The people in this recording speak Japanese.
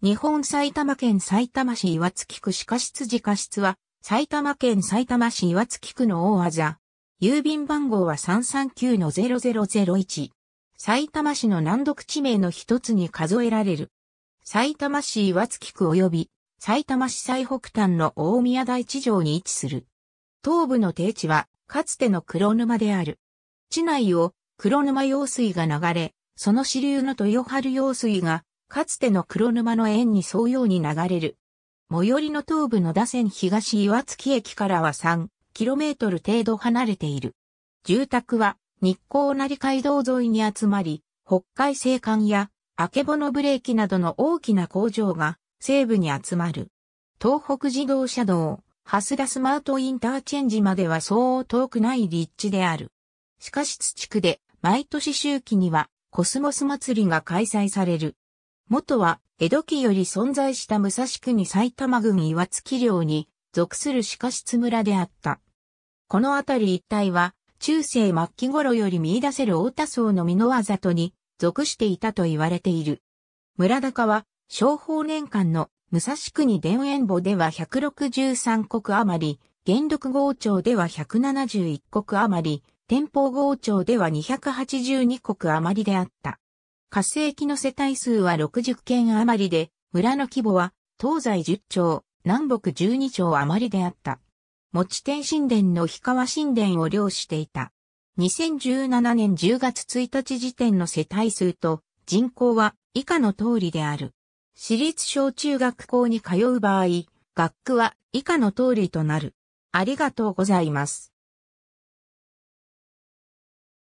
日本埼玉県埼玉市岩月区歯科室寺科室は、埼玉県埼玉市岩月区の大技。郵便番号は339-0001。埼玉市の難読地名の一つに数えられる。埼玉市岩月区及び、埼玉市最北端の大宮台地上に位置する。東部の低地は、かつての黒沼である。地内を黒沼用水が流れ、その支流の豊春用水がかつての黒沼の縁に沿うように流れる。最寄りの東部の打線東岩月駅からは3トル程度離れている。住宅は日光成街道沿いに集まり、北海西館や明けぼのブレーキなどの大きな工場が西部に集まる。東北自動車道、ハスダスマートインターチェンジまではそう遠くない立地である。しかし地区で毎年周期にはコスモス祭りが開催される。元は江戸期より存在した武蔵国埼玉郡岩月領に属する鹿室村であった。この辺り一帯は中世末期頃より見出せる太田層の美濃ざ里に属していたと言われている。村高は商法年間の武蔵国田園簿では163国余り、元禄号庁では171国余り、天保号庁では282国余りであった。活性期の世帯数は60件余りで、村の規模は東西10町、南北12町余りであった。持ち天神殿の氷川神殿を領していた。2017年10月1日時点の世帯数と人口は以下の通りである。私立小中学校に通う場合、学区は以下の通りとなる。ありがとうございます。